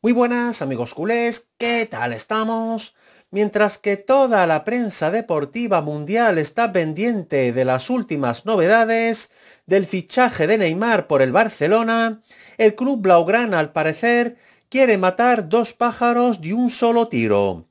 Muy buenas amigos culés, ¿qué tal estamos? Mientras que toda la prensa deportiva mundial está pendiente de las últimas novedades, del fichaje de Neymar por el Barcelona, el club blaugrana al parecer quiere matar dos pájaros de un solo tiro.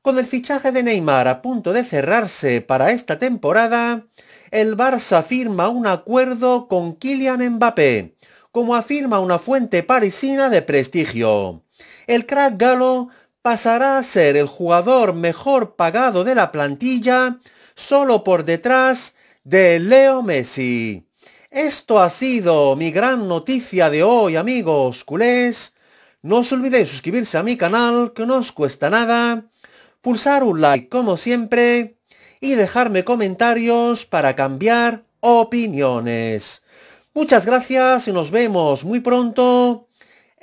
Con el fichaje de Neymar a punto de cerrarse para esta temporada, el Barça firma un acuerdo con Kylian Mbappé, como afirma una fuente parisina de prestigio. El crack Galo pasará a ser el jugador mejor pagado de la plantilla solo por detrás de Leo Messi. Esto ha sido mi gran noticia de hoy, amigos culés. No os olvidéis suscribirse a mi canal, que no os cuesta nada, pulsar un like como siempre y dejarme comentarios para cambiar opiniones. Muchas gracias y nos vemos muy pronto